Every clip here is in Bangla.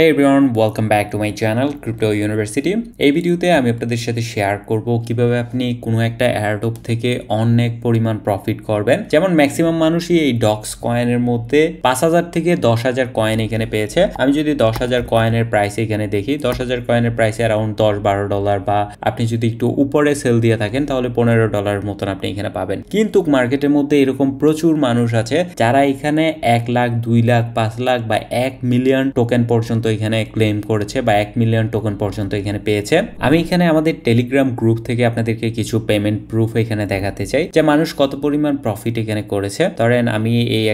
hey everyone welcome back to my channel crypto university এই ভিডিওতে আমি আপনাদের সাথে শেয়ার করব কিভাবে আপনি কোনো একটা অ্যাডোপ থেকে অনেক পরিমাণ প্রফিট করবেন যেমন ম্যাক্সিমাম মানুষই এই ডক্স কয়েনের মধ্যে পাঁচ হাজার থেকে দশ হাজার কয়েন এখানে পেয়েছে আমি যদি দশ হাজার কয়েনের প্রাইস এখানে দেখি দশ হাজার কয়েনের প্রাইস অ্যারাউন্ড দশ বারো ডলার বা আপনি যদি একটু উপরে সেল দিয়ে থাকেন তাহলে পনেরো ডলার মতন আপনি এখানে পাবেন কিন্তু মার্কেটের মধ্যে এরকম প্রচুর মানুষ আছে যারা এখানে এক লাখ দুই লাখ পাঁচ লাখ বা এক মিলিয়ন টোকেন পর্যন্ত এখানে ক্লেম করেছে বা এক মিলিয়ন টোকেন পর্যন্ত এখানে পেয়েছে আমি এখানে আমাদের টেলিগ্রাম গ্রুপ থেকে আপনাদেরকে কিছু পেমেন্ট প্রুফ এখানে দেখাতে চাই যে মানুষ কত পরিমাণ প্রফিট এখানে করেছে ধরেন আমি এই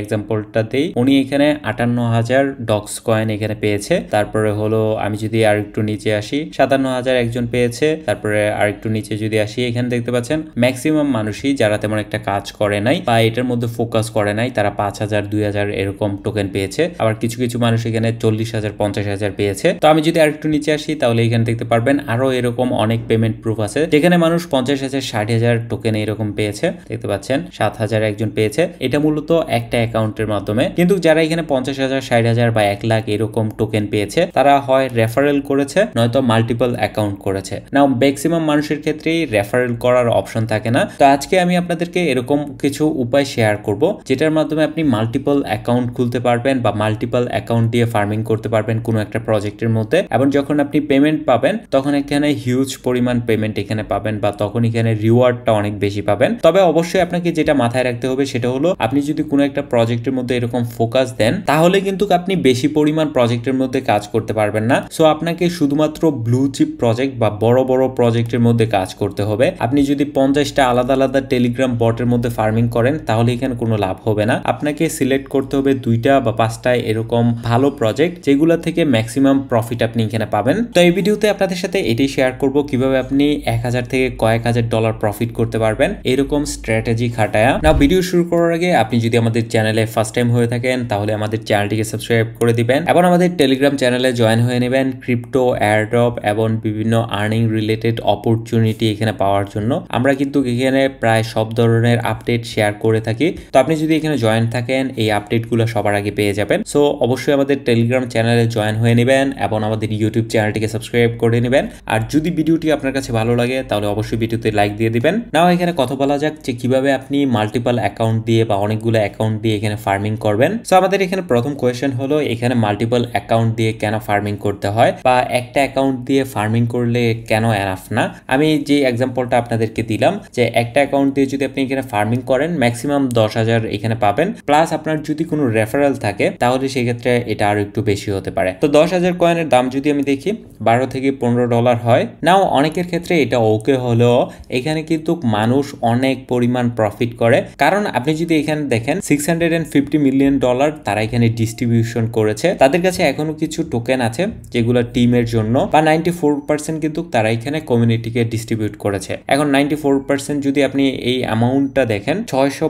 দিই উনি এখানে আটান্ন হাজার ডক্স কয়েন এখানে পেয়েছে তারপরে হলো আমি যদি আর একটু নিচে আসি সাতান্ন হাজার একজন পেয়েছে তারপরে আর একটু নিচে যদি আসি এখানে দেখতে পাচ্ছেন ম্যাক্সিমাম মানুষই যারা তেমন একটা কাজ করে নাই বা এটার মধ্যে ফোকাস করে নাই তারা পাঁচ হাজার দুই হাজার এরকম টোকেন পেয়েছে আবার কিছু কিছু মানুষ এখানে চল্লিশ হাজার পঞ্চাশ আঠাশ হাজার পেয়েছে তো আমি যদি আরেকটু নিচে আসি তাহলে এখানে দেখতে পারবেন আরো এরকম অনেক পেমেন্ট প্রুফ আছে যেখানে মানুষ পঞ্চাশ হাজার ষাট হাজার টোকেন এরকম পেয়েছে দেখতে পাচ্ছেন সাত হাজার একজন পেয়েছে এটা মূলত একটা অ্যাকাউন্টের মাধ্যমে কিন্তু যারা এখানে পঞ্চাশ হাজার ষাট হাজার বা এক লাখ এরকম টোকেন পেয়েছে তারা হয় রেফারেল করেছে নয়তো মাল্টিপল অ্যাকাউন্ট করেছে না ম্যাক্সিমাম মানুষের ক্ষেত্রেই রেফারেল করার অপশন থাকে না তো আজকে আমি আপনাদেরকে এরকম কিছু উপায় শেয়ার করব যেটার মাধ্যমে আপনি মাল্টিপল অ্যাকাউন্ট খুলতে পারবেন বা মাল্টিপল অ্যাকাউন্ট দিয়ে ফার্মিং করতে পারবেন কোনো একটা প্রজেক্টের মধ্যে এবং যখন আপনি পেমেন্ট পাবেন তখন এখানে হিউজ পরিমাণ পেমেন্ট এখানে পাবেন বা তখন এখানে রিওয়ার্ডটা অনেক বেশি পাবেন তবে অবশ্যই আপনাকে যেটা মাথায় রাখতে হবে সেটা হলো আপনি যদি কোনো একটা প্রজেক্টের মধ্যে এরকম ফোকাস দেন তাহলে কিন্তু আপনি বেশি পরিমাণ প্রজেক্টের মধ্যে কাজ করতে পারবেন না সো আপনাকে শুধুমাত্র ব্লু চিপ প্রজেক্ট বা বড় বড় প্রজেক্টের মধ্যে কাজ করতে হবে আপনি যদি পঞ্চাশটা আলাদা আলাদা টেলিগ্রাম বটের মধ্যে ফার্মিং করেন তাহলে এখানে কোনো লাভ হবে না আপনাকে সিলেক্ট করতে হবে দুইটা বা পাঁচটা এরকম ভালো প্রজেক্ট যেগুলো থেকে থেকে ম্যাক্সিমাম প্রফিট আপনি এখানে পাবেন তো এই ভিডিওতে আপনাদের সাথে এটাই শেয়ার করব কিভাবে আপনি এক হাজার থেকে কয়েক হাজার ডলার প্রফিট করতে পারবেন এরকম স্ট্র্যাটেজি খাটায়া না ভিডিও শুরু করার আগে আপনি যদি আমাদের চ্যানেলে ফার্স্ট টাইম হয়ে থাকেন তাহলে আমাদের চ্যানেলটিকে সাবস্ক্রাইব করে দিবেন এবং আমাদের টেলিগ্রাম চ্যানেলে জয়েন হয়ে নেবেন ক্রিপ্টো এয়ারড্রপ এবং বিভিন্ন আর্নিং রিলেটেড অপরচুনিটি এখানে পাওয়ার জন্য আমরা কিন্তু এখানে প্রায় সব ধরনের আপডেট শেয়ার করে থাকি তো আপনি যদি এখানে জয়েন থাকেন এই আপডেটগুলো সবার আগে পেয়ে যাবেন সো অবশ্যই আমাদের টেলিগ্রাম চ্যানেলে জয়েন জয়েন হয়ে নেবেন এবং আমাদের ইউটিউব চ্যানেলটিকে সাবস্ক্রাইব করে নেবেন আর যদি ভিডিওটি আপনার কাছে ভালো লাগে তাহলে অবশ্যই ভিডিওতে লাইক দিয়ে দিবেন নাও এখানে কথা বলা যাক যে কিভাবে আপনি মাল্টিপাল অ্যাকাউন্ট দিয়ে বা অনেকগুলো অ্যাকাউন্ট দিয়ে এখানে ফার্মিং করবেন সো আমাদের এখানে প্রথম কোয়েশ্চেন হলো এখানে মাল্টিপাল অ্যাকাউন্ট দিয়ে কেন ফার্মিং করতে হয় বা একটা অ্যাকাউন্ট দিয়ে ফার্মিং করলে কেন এনাফ না আমি যে এক্সাম্পলটা আপনাদেরকে দিলাম যে একটা অ্যাকাউন্ট দিয়ে যদি আপনি এখানে ফার্মিং করেন ম্যাক্সিমাম দশ হাজার এখানে পাবেন প্লাস আপনার যদি কোনো রেফারেল থাকে তাহলে সেক্ষেত্রে এটা আরো একটু বেশি হতে পারে যায় হ্যাঁ, তো দশ হাজার কয়েনের দাম যদি আমি দেখি বারো থেকে পনেরো ডলার হয় নাও অনেকের ক্ষেত্রে এটা ওকে হলেও এখানে কিন্তু মানুষ অনেক পরিমাণ প্রফিট করে কারণ আপনি যদি এখানে দেখেন সিক্স মিলিয়ন ডলার তারা এখানে ডিস্ট্রিবিউশন করেছে তাদের কাছে এখনো কিছু টোকেন আছে যেগুলো টিমের জন্য বা নাইনটি কিন্তু তারা এখানে কমিউনিটিকে ডিস্ট্রিবিউট করেছে এখন নাইনটি যদি আপনি এই অ্যামাউন্টটা দেখেন ছয়শো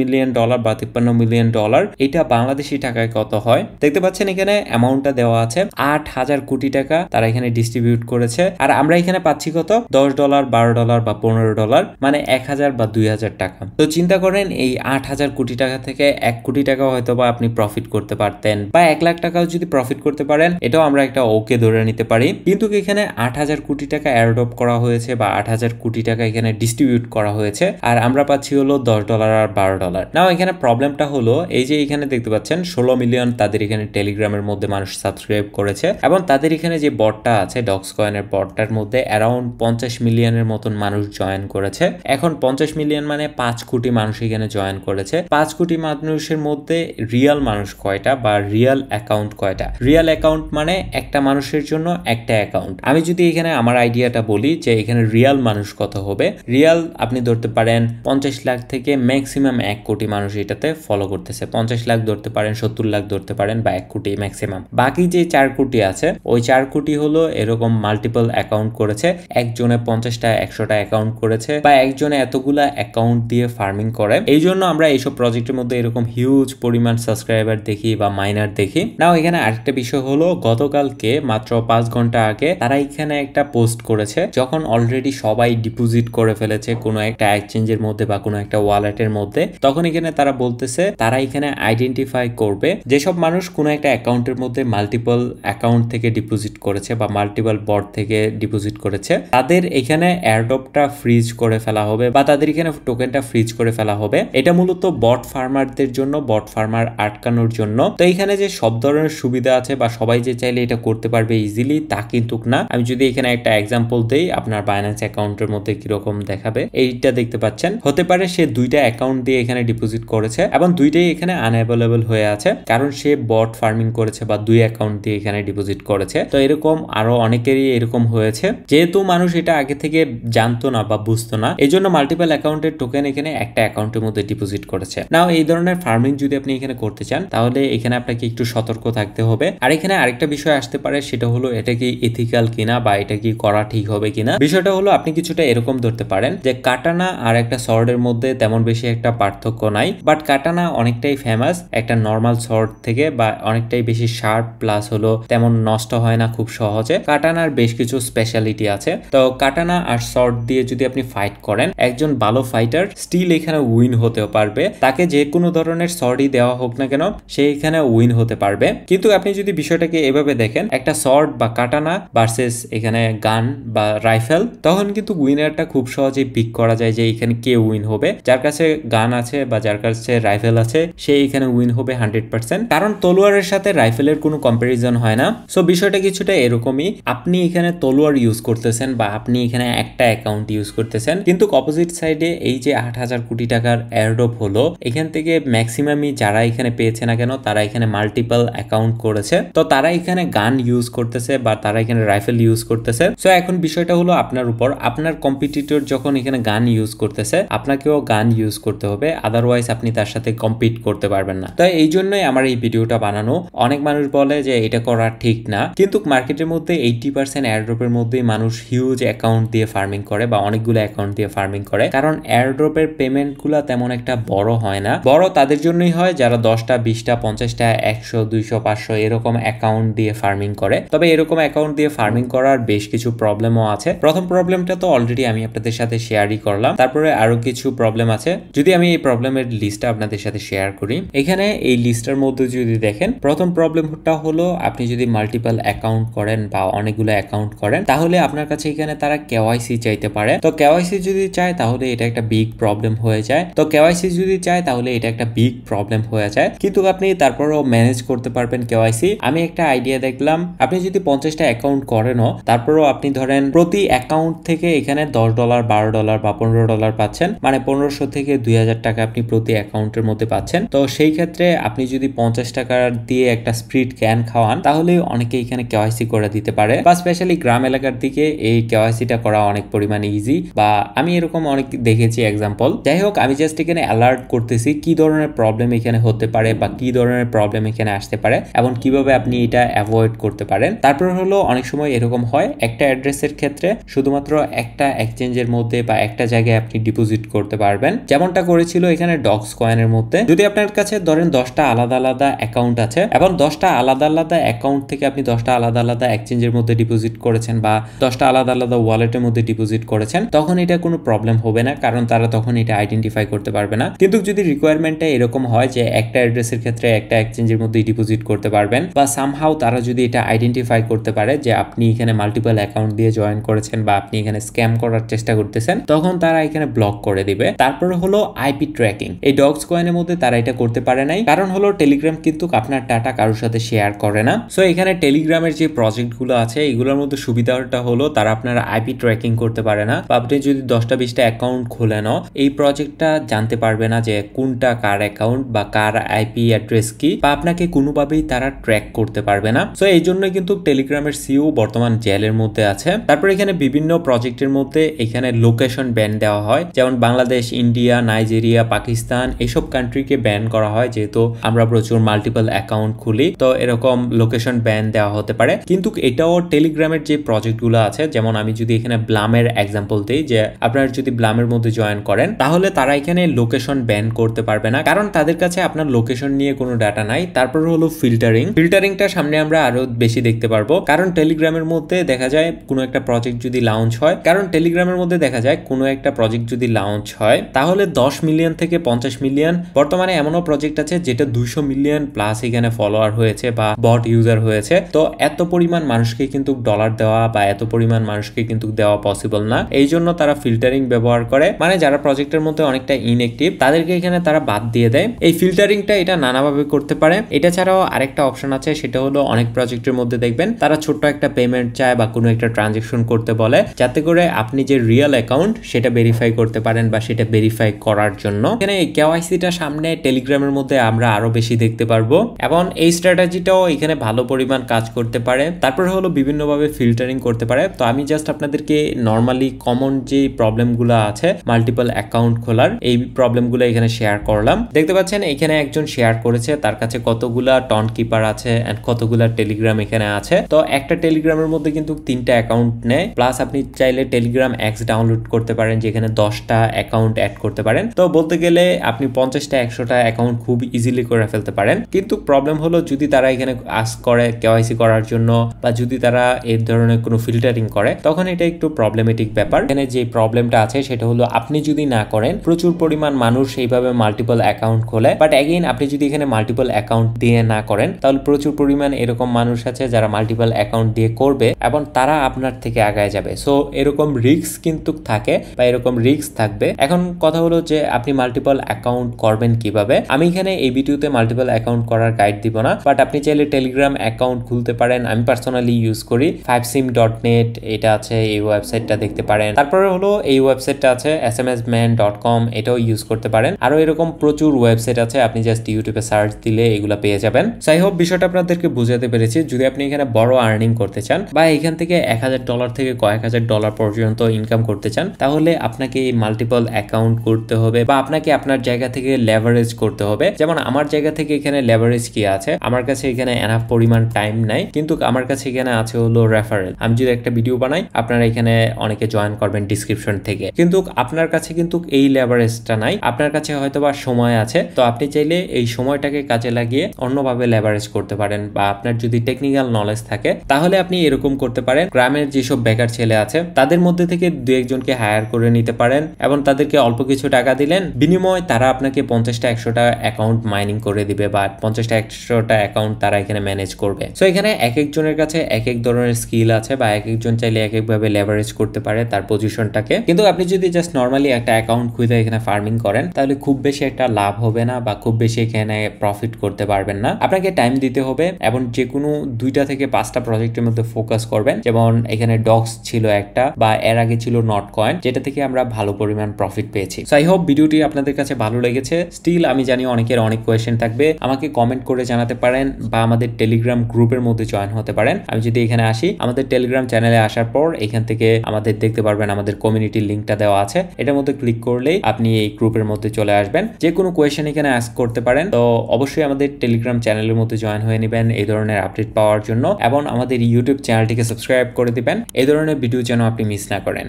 মিলিয়ন ডলার বা তিপ্পান্ন মিলিয়ন ডলার এটা বাংলাদেশি টাকায় কত হয় দেখতে পাচ্ছেন এখানে অ্যামাউন্টটা দেওয়া আছে আট হাজার কোটি টাকা তারা এখানে ডিস্ট্রিবিউট করেছে আর আমরা এখানে পাচ্ছি কত দশ ডলার বারো ডলার বা পনেরো ডলার মানে এক হাজার বা দুই হাজার টাকা তো চিন্তা করেন এই আট হাজার কোটি টাকা থেকে এক কোটি টাকা হয়তো বা আপনি প্রফিট করতে পারতেন বা এক লাখ টাকাও যদি প্রফিট করতে পারেন এটাও আমরা একটা ওকে ধরে নিতে পারি কিন্তু এখানে আট হাজার কোটি টাকা অ্যাডপ করা হয়েছে বা আট হাজার কোটি টাকা এখানে ডিস্ট্রিবিউট করা হয়েছে আর আমরা পাচ্ছি হলো দশ ডলার আর বারো ডলার নাও এখানে প্রবলেমটা হলো এই যে এখানে দেখতে পাচ্ছেন ষোলো মিলিয়ন তাদের এখানে টেলিগ্রামের মধ্যে মানুষ সাবস্ক্রাইব করেছে এবং তাদের এখানে যে বটটা আছে ডক্স কয়েনের বটটার মধ্যে অ্যারাউন্ড পঞ্চাশ মিলিয়নের মতন মানুষ জয়েন করেছে এখন পঞ্চাশ মিলিয়ন মানে পাঁচ কোটি মানুষ এখানে জয়েন করেছে পাঁচ কোটি মানুষের মধ্যে রিয়াল মানুষ কয়টা বা রিয়াল অ্যাকাউন্ট কয়টা রিয়াল অ্যাকাউন্ট মানে একটা মানুষের জন্য একটা অ্যাকাউন্ট আমি যদি এখানে আমার আইডিয়াটা বলি যে এখানে রিয়াল মানুষ কত হবে রিয়াল আপনি ধরতে পারেন পঞ্চাশ লাখ থেকে ম্যাক্সিমাম এক কোটি মানুষ এটাতে ফলো করতেছে পঞ্চাশ লাখ ধরতে পারেন সত্তর লাখ ধরতে পারেন বা এক কোটি ম্যাক্সিমাম বাকি বাকি যে চার কোটি আছে ওই চার কোটি হলো এরকম মাল্টিপল অ্যাকাউন্ট করেছে একজনে পঞ্চাশটা একশোটা অ্যাকাউন্ট করেছে বা একজনে এতগুলা অ্যাকাউন্ট দিয়ে ফার্মিং করে এই জন্য আমরা এইসব প্রজেক্টের মধ্যে এরকম হিউজ পরিমাণ সাবস্ক্রাইবার দেখি বা মাইনার দেখি নাও এখানে আরেকটা বিষয় হলো গতকালকে মাত্র পাঁচ ঘন্টা আগে তারা এখানে একটা পোস্ট করেছে যখন অলরেডি সবাই ডিপোজিট করে ফেলেছে কোনো একটা এক্সচেঞ্জের মধ্যে বা কোনো একটা ওয়ালেটের মধ্যে তখন এখানে তারা বলতেছে তারা এখানে আইডেন্টিফাই করবে যেসব মানুষ কোনো একটা অ্যাকাউন্টের মধ্যে মাল্টি মাল্টিপল অ্যাকাউন্ট থেকে ডিপোজিট করেছে বা মাল্টিপল বট থেকে ডিপোজিট করেছে তাদের এখানে অ্যাডপটা ফ্রিজ করে ফেলা হবে বা তাদের এখানে টোকেনটা ফ্রিজ করে ফেলা হবে এটা মূলত বট ফার্মারদের জন্য বট ফার্মার আটকানোর জন্য তো এখানে যে সব ধরনের সুবিধা আছে বা সবাই যে চাইলে এটা করতে পারবে ইজিলি তা কিন্তু না আমি যদি এখানে একটা এক্সাম্পল দেই আপনার বাইন্যান্স অ্যাকাউন্টের মধ্যে কিরকম দেখাবে এইটা দেখতে পাচ্ছেন হতে পারে সে দুইটা অ্যাকাউন্ট দিয়ে এখানে ডিপোজিট করেছে এবং দুইটাই এখানে আনএভেলেবল হয়ে আছে কারণ সে বট ফার্মিং করেছে বা দুই অ্যাকাউন্ট দিয়ে এখানে ডিপোজিট করেছে তো এরকম আরো অনেকেরই এরকম হয়েছে যেহেতু মানুষ এটা আগে থেকে জানতো না বা বুঝতো না এই জন্য মাল্টিপাল অ্যাকাউন্টের টোকেন এখানে একটা অ্যাকাউন্টের মধ্যে ডিপোজিট করেছে নাও এই ধরনের ফার্মিং যদি আপনি এখানে করতে চান তাহলে এখানে আপনাকে একটু সতর্ক থাকতে হবে আর এখানে আরেকটা বিষয় আসতে পারে সেটা হলো এটা কি ইথিক্যাল কিনা বা এটা কি করা ঠিক হবে কিনা বিষয়টা হলো আপনি কিছুটা এরকম ধরতে পারেন যে কাটানা আর একটা সর্ডের মধ্যে তেমন বেশি একটা পার্থক্য নাই বাট কাটানা অনেকটাই ফেমাস একটা নর্মাল সর্ড থেকে বা অনেকটাই বেশি শার্প প্লাস হলো তেমন নষ্ট হয় না খুব সহজে কাটানার বেশ কিছু স্পেশালিটি আছে তো কাটানা আর শর্ট দিয়ে যদি আপনি ফাইট করেন একজন ভালো ফাইটার স্টিল এখানে উইন হতে পারবে তাকে যে কোনো ধরনের শর্টই দেওয়া হোক না কেন সে এখানে উইন হতে পারবে কিন্তু আপনি যদি বিষয়টাকে এভাবে দেখেন একটা শর্ট বা কাটানা ভার্সেস এখানে গান বা রাইফেল তখন কিন্তু উইনারটা খুব সহজে পিক করা যায় যে এখানে কে উইন হবে যার কাছে গান আছে বা যার কাছে রাইফেল আছে সে এখানে উইন হবে হান্ড্রেড পার্সেন্ট কারণ তলোয়ারের সাথে রাইফেলের কোনো কম্পারিজন হয় না সো বিষয়টা কিছুটা এরকমই আপনি এখানে তলোয়ার ইউজ করতেছেন বা আপনি এখানে একটা অ্যাকাউন্ট ইউজ করতেছেন কিন্তু অপোজিট সাইডে এই যে আট হাজার কোটি টাকার এয়ারড্রপ হলো এখান থেকে ম্যাক্সিমামই যারা এখানে পেয়েছে না কেন তারা এখানে মাল্টিপাল অ্যাকাউন্ট করেছে তো তারা এখানে গান ইউজ করতেছে বা তারা এখানে রাইফেল ইউজ করতেছে সো এখন বিষয়টা হলো আপনার উপর আপনার কম্পিটিটর যখন এখানে গান ইউজ করতেছে আপনাকেও গান ইউজ করতে হবে আদারওয়াইজ আপনি তার সাথে কম্পিট করতে পারবেন না তো এই জন্যই আমার এই ভিডিওটা বানানো অনেক মানুষ বলে যে এটা করা ঠিক না কিন্তু মার্কেটের মধ্যে এইটি পার্সেন্ট এয়ারড্রপের মধ্যে মানুষ হিউজ অ্যাকাউন্ট দিয়ে ফার্মিং করে বা অনেকগুলো অ্যাকাউন্ট দিয়ে ফার্মিং করে কারণ এয়ারড্রপের পেমেন্টগুলো তেমন একটা বড় হয় না বড় তাদের জন্যই হয় যারা দশটা বিশটা পঞ্চাশটা একশো দুইশো পাঁচশো এরকম অ্যাকাউন্ট দিয়ে ফার্মিং করে তবে এরকম অ্যাকাউন্ট দিয়ে ফার্মিং করার বেশ কিছু প্রবলেমও আছে প্রথম প্রবলেমটা তো অলরেডি আমি আপনাদের সাথে শেয়ারই করলাম তারপরে আরো কিছু প্রবলেম আছে যদি আমি এই প্রবলেমের লিস্টটা আপনাদের সাথে শেয়ার করি এখানে এই লিস্টের মধ্যে যদি দেখেন প্রথম প্রবলেমটা হল হলো আপনি যদি মাল্টিপাল অ্যাকাউন্ট করেন বা অনেকগুলো অ্যাকাউন্ট করেন তাহলে আপনার কাছে এখানে তারা কেওয়াইসি চাইতে পারে তো কেওয়াইসি যদি চায় তাহলে এটা একটা বিগ প্রবলেম হয়ে যায় তো কেওয়াইসি যদি চায় তাহলে এটা একটা বিগ প্রবলেম হয়ে যায় কিন্তু আপনি তারপরেও ম্যানেজ করতে পারবেন কেওয়াইসি আমি একটা আইডিয়া দেখলাম আপনি যদি পঞ্চাশটা অ্যাকাউন্ট করেনও তারপরেও আপনি ধরেন প্রতি অ্যাকাউন্ট থেকে এখানে দশ ডলার বারো ডলার বা পনেরো ডলার পাচ্ছেন মানে পনেরোশো থেকে দুই হাজার টাকা আপনি প্রতি অ্যাকাউন্টের মধ্যে পাচ্ছেন তো সেই ক্ষেত্রে আপনি যদি পঞ্চাশ টাকা দিয়ে একটা স্প্রিট ক্যান খাওয়ান তাহলে অনেকে এখানে কেওয়াইসি করে দিতে পারে বা স্পেশালি গ্রাম এলাকার দিকে এই কেওয়াইসিটা করা অনেক পরিমাণে ইজি বা আমি এরকম অনেক দেখেছি এক্সাম্পল যাই হোক আমি জাস্ট এখানে অ্যালার্ট করতেছি কি ধরনের প্রবলেম এখানে হতে পারে বা কি ধরনের প্রবলেম এখানে আসতে পারে এবং কিভাবে আপনি এটা অ্যাভয়েড করতে পারেন তারপর হলো অনেক সময় এরকম হয় একটা অ্যাড্রেসের ক্ষেত্রে শুধুমাত্র একটা এক্সচেঞ্জের মধ্যে বা একটা জায়গায় আপনি ডিপোজিট করতে পারবেন যেমনটা করেছিল এখানে ডক্স কয়েনের মধ্যে যদি আপনার কাছে ধরেন দশটা আলাদা আলাদা অ্যাকাউন্ট আছে এবং দশটা আলাদা আলাদা অ্যাকাউন্ট থেকে আপনি দশটা আলাদা আলাদা এক্সচেঞ্জের মধ্যে ডিপোজিট করেছেন বা দশটা আলাদা আলাদা ওয়ালেটের মধ্যে ডিপোজিট করেছেন তখন এটা কোনো প্রবলেম হবে না কারণ তারা তখন এটা আইডেন্টিফাই করতে পারবে না কিন্তু যদি রিকোয়ারমেন্টটা এরকম হয় যে একটা অ্যাড্রেসের ক্ষেত্রে একটা এক্সচেঞ্জের মধ্যে ডিপোজিট করতে পারবেন বা সামহাও তারা যদি এটা আইডেন্টিফাই করতে পারে যে আপনি এখানে মাল্টিপল অ্যাকাউন্ট দিয়ে জয়েন করেছেন বা আপনি এখানে স্ক্যাম করার চেষ্টা করতেছেন তখন তারা এখানে ব্লক করে দিবে তারপরে হলো আইপি ট্র্যাকিং এই ডগস কয়েনের মধ্যে তারা এটা করতে পারে নাই কারণ হলো টেলিগ্রাম কিন্তু আপনার টাটা কারোর সাথে শেয়ার করে না সো এখানে টেলিগ্রামের যে প্রজেক্টগুলো আছে এগুলোর মধ্যে সুবিধাটা হলো তারা আপনারা আইপি ট্র্যাকিং করতে পারে না বা আপনি যদি দশটা বিশটা অ্যাকাউন্ট নাও এই প্রজেক্টটা জানতে পারবে না যে কোনটা কার অ্যাকাউন্ট বা কার আইপি অ্যাড্রেস কি বা আপনাকে কোনোভাবেই তারা ট্র্যাক করতে পারবে না সো এই জন্যই কিন্তু টেলিগ্রামের সিও e বর্তমান জেলের মধ্যে আছে তারপর এখানে বিভিন্ন প্রজেক্টের মধ্যে এখানে লোকেশন ব্যান দেওয়া হয় যেমন বাংলাদেশ ইন্ডিয়া নাইজেরিয়া পাকিস্তান এইসব কান্ট্রিকে ব্যান করা হয় যেহেতু আমরা প্রচুর মাল্টিপল অ্যাকাউন্ট খুলি তো এরকম এরকম লোকেশন ব্যান দেওয়া হতে পারে কিন্তু এটাও টেলিগ্রামের যে প্রজেক্টগুলো আছে যেমন আমি যদি এখানে ব্লামের এক্সাম্পল দিই যে আপনারা যদি ব্লামের মধ্যে জয়েন করেন তাহলে তারা এখানে লোকেশন ব্যান করতে পারবে না কারণ তাদের কাছে আপনার লোকেশন নিয়ে কোনো ডাটা নাই তারপর হলো ফিল্টারিং ফিল্টারিংটা সামনে আমরা আরো বেশি দেখতে পারবো কারণ টেলিগ্রামের মধ্যে দেখা যায় কোনো একটা প্রজেক্ট যদি লঞ্চ হয় কারণ টেলিগ্রামের মধ্যে দেখা যায় কোনো একটা প্রজেক্ট যদি লঞ্চ হয় তাহলে দশ মিলিয়ন থেকে পঞ্চাশ মিলিয়ন বর্তমানে এমনও প্রজেক্ট আছে যেটা দুইশো মিলিয়ন প্লাস এখানে ফলোয়ার হয়েছে বা বট ইউজার হয়েছে তো এত পরিমাণ মানুষকে কিন্তু ডলার দেওয়া বা এত পরিমাণ মানুষকে কিন্তু দেওয়া পসিবল না এই জন্য তারা ফিল্টারিং ব্যবহার করে মানে যারা প্রজেক্টের মধ্যে অনেকটা ইনএক্টিভ তাদেরকে এখানে তারা বাদ দিয়ে দেয় এই ফিল্টারিংটা এটা নানাভাবে করতে পারে এটা ছাড়াও আরেকটা অপশন আছে সেটা হলো অনেক প্রজেক্টের মধ্যে দেখবেন তারা ছোট্ট একটা পেমেন্ট চায় বা কোনো একটা ট্রানজেকশন করতে বলে যাতে করে আপনি যে রিয়েল অ্যাকাউন্ট সেটা ভেরিফাই করতে পারেন বা সেটা ভেরিফাই করার জন্য এখানে এই কেওয়াইসিটা সামনে টেলিগ্রামের মধ্যে আমরা আরো বেশি দেখতে পারবো এবং এই স্ট্র্যাটেজিটাও শিল্পীরাও এখানে ভালো পরিমাণ কাজ করতে পারে তারপর হলো বিভিন্নভাবে ফিল্টারিং করতে পারে তো আমি জাস্ট আপনাদেরকে নর্মালি কমন যে প্রবলেমগুলো আছে মাল্টিপল অ্যাকাউন্ট খোলার এই প্রবলেমগুলো এখানে শেয়ার করলাম দেখতে পাচ্ছেন এখানে একজন শেয়ার করেছে তার কাছে কতগুলা টন কিপার আছে অ্যান্ড কতগুলা টেলিগ্রাম এখানে আছে তো একটা টেলিগ্রামের মধ্যে কিন্তু তিনটা অ্যাকাউন্ট নেয় প্লাস আপনি চাইলে টেলিগ্রাম অ্যাক্স ডাউনলোড করতে পারেন যেখানে দশটা অ্যাকাউন্ট অ্যাড করতে পারেন তো বলতে গেলে আপনি পঞ্চাশটা একশোটা অ্যাকাউন্ট খুব ইজিলি করে ফেলতে পারেন কিন্তু প্রবলেম হলো যদি তারা এখানে আস্ক করে কেওয়াইসি করার জন্য বা যদি তারা এর ধরনের কোনো ফিল্টারিং করে তখন এটা একটু প্রবলেমেটিক ব্যাপার এখানে যে প্রবলেমটা আছে সেটা হলো আপনি যদি না করেন প্রচুর পরিমাণ মানুষ এইভাবে মাল্টিপল অ্যাকাউন্ট খোলে বাট অ্যাগেইন আপনি যদি এখানে মাল্টিপল অ্যাকাউন্ট দিয়ে না করেন তাহলে প্রচুর পরিমাণ এরকম মানুষ আছে যারা মাল্টিপল অ্যাকাউন্ট দিয়ে করবে এবং তারা আপনার থেকে আগায় যাবে সো এরকম রিক্স কিন্তু থাকে বা এরকম রিক্স থাকবে এখন কথা হলো যে আপনি মাল্টিপল অ্যাকাউন্ট করবেন কিভাবে আমি এখানে এই ভিডিওতে মাল্টিপল অ্যাকাউন্ট করার গাইড দিব না বাট আপনি চাইলে চাইলে টেলিগ্রাম অ্যাকাউন্ট খুলতে পারেন আমি পার্সোনালি ইউজ করি ফাইভ সিম ডট নেট এটা আছে এই ওয়েবসাইটটা দেখতে পারেন তারপরে হলো এই ওয়েবসাইটটা আছে S M S man dot com এটাও ইউজ করতে পারেন আরও এরকম প্রচুর ওয়েবসাইট আছে আপনি জাস্ট ইউটিউবে সার্চ দিলে এগুলো পেয়ে যাবেন সাই হোপ বিষয়টা আপনাদেরকে বুঝাতে পেরেছি যদি আপনি এখানে বড় আর্নিং করতে চান বা এখান থেকে এক হাজার ডলার থেকে কয়েক হাজার ডলার পর্যন্ত ইনকাম করতে চান তাহলে আপনাকে মাল্টিপল অ্যাকাউন্ট করতে হবে বা আপনাকে আপনার জায়গা থেকে লেভারেজ করতে হবে যেমন আমার জায়গা থেকে এখানে লেভারেজ কি আছে আমার কাছে এখানে এনাফ মানে পরিমাণ টাইম নেয় কিন্তু আমার কাছে এখানে আছে হলো রেফারেল আমি যদি একটা ভিডিও বানাই আপনারা এখানে অনেকে জয়েন করবেন ডিসক্রিপশন থেকে কিন্তু আপনার কাছে কিন্তু এই লেভারেজটা নাই আপনার কাছে হয়তো বা সময় আছে তো আপনি চাইলে এই সময়টাকে কাজে লাগিয়ে অন্যভাবে লেভারেজ করতে পারেন বা আপনার যদি টেকনিক্যাল নলেজ থাকে তাহলে আপনি এরকম করতে পারেন গ্রামের যেসব বেকার ছেলে আছে তাদের মধ্যে থেকে দু একজনকে হায়ার করে নিতে পারেন এবং তাদেরকে অল্প কিছু টাকা দিলেন বিনিময়ে তারা আপনাকে পঞ্চাশটা একশোটা অ্যাকাউন্ট মাইনিং করে দিবে বা পঞ্চাশটা একশোটা অ্যাকাউন্ট তারা এখানে ম্যানেজ করবে সো এখানে এক একজনের কাছে এক এক ধরনের স্কিল আছে বা এক একজন চাইলে এক একভাবে লেভারেজ করতে পারে তার পজিশনটাকে কিন্তু আপনি যদি জাস্ট নর্মালি একটা অ্যাকাউন্ট খুঁজে এখানে ফার্মিং করেন তাহলে খুব বেশি একটা লাভ হবে না বা খুব বেশি এখানে প্রফিট করতে পারবেন না আপনাকে টাইম দিতে হবে এবং যে কোনো দুইটা থেকে পাঁচটা প্রজেক্টের মধ্যে ফোকাস করবেন যেমন এখানে ডক্স ছিল একটা বা এর আগে ছিল নট কয়েন যেটা থেকে আমরা ভালো পরিমাণ প্রফিট পেয়েছি সো আই হোপ ভিডিওটি আপনাদের কাছে ভালো লেগেছে স্টিল আমি জানি অনেকের অনেক কোয়েশ্চেন থাকবে আমাকে কমেন্ট করে জানাতে পারেন বা আমাদের টেলিগ্রাম গ্রুপের মধ্যে জয়েন হতে পারেন আমি যদি এখানে আসি আমাদের টেলিগ্রাম চ্যানেলে আসার পর এখান থেকে আমাদের দেখতে পারবেন আমাদের কমিউনিটির লিঙ্কটা দেওয়া আছে এটার মধ্যে ক্লিক করলেই আপনি এই গ্রুপের মধ্যে চলে আসবেন যে কোনো কোয়েশন এখানে আস্ক করতে পারেন তো অবশ্যই আমাদের টেলিগ্রাম চ্যানেলের মধ্যে জয়েন হয়ে নেবেন এই ধরনের আপডেট পাওয়ার জন্য এবং আমাদের ইউটিউব চ্যানেলটিকে সাবস্ক্রাইব করে দিবেন এই ধরনের ভিডিও যেন আপনি মিস না করেন